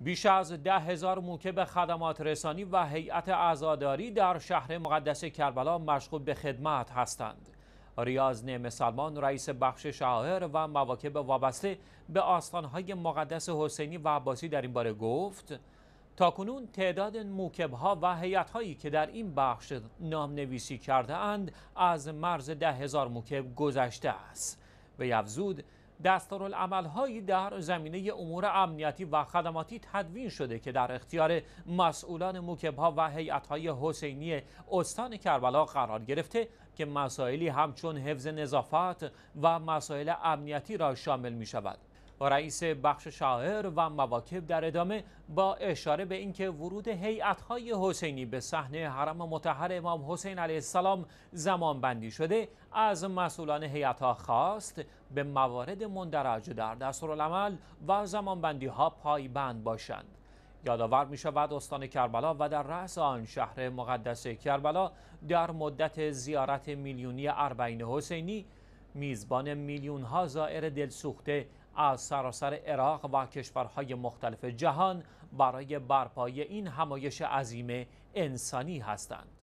بیش از ده هزار موکب خدمات رسانی و هیئت عزاداری در شهر مقدس کربلا مشغول به خدمت هستند. ریاض نیم سلمان رئیس بخش شاهر و مواکب وابسته به آستانهای مقدس حسینی و عباسی در این باره گفت تا کنون تعداد موکب ها و حیات هایی که در این بخش نام نویسی کرده اند از مرز ده هزار موکب گذشته است. و افزود دستورالعملهایی در زمینه امور امنیتی و خدماتی تدوین شده که در اختیار مسئولان موکبها و های حسینی استان کربلا قرار گرفته که مسائلی همچون حفظ نظافت و مسائل امنیتی را شامل می شود. رئیس بخش شاهر و مواکب در ادامه با اشاره به اینکه ورود هیئت‌های حسینی به صحنه حرم مطهر امام حسین علیه السلام زمان بندی شده از مسئولان هیئت‌ها خواست به موارد مندرج در دستورالعمل و زمانبندی ها پایبند باشند یادآور می شود استان کربلا و در رأس آن شهر مقدس کربلا در مدت زیارت میلیونی اربعین حسینی میزبان میلیون ها زائر دلسوخته از سراسر عراق و کشورهای مختلف جهان برای برپای این همایش عظیم انسانی هستند.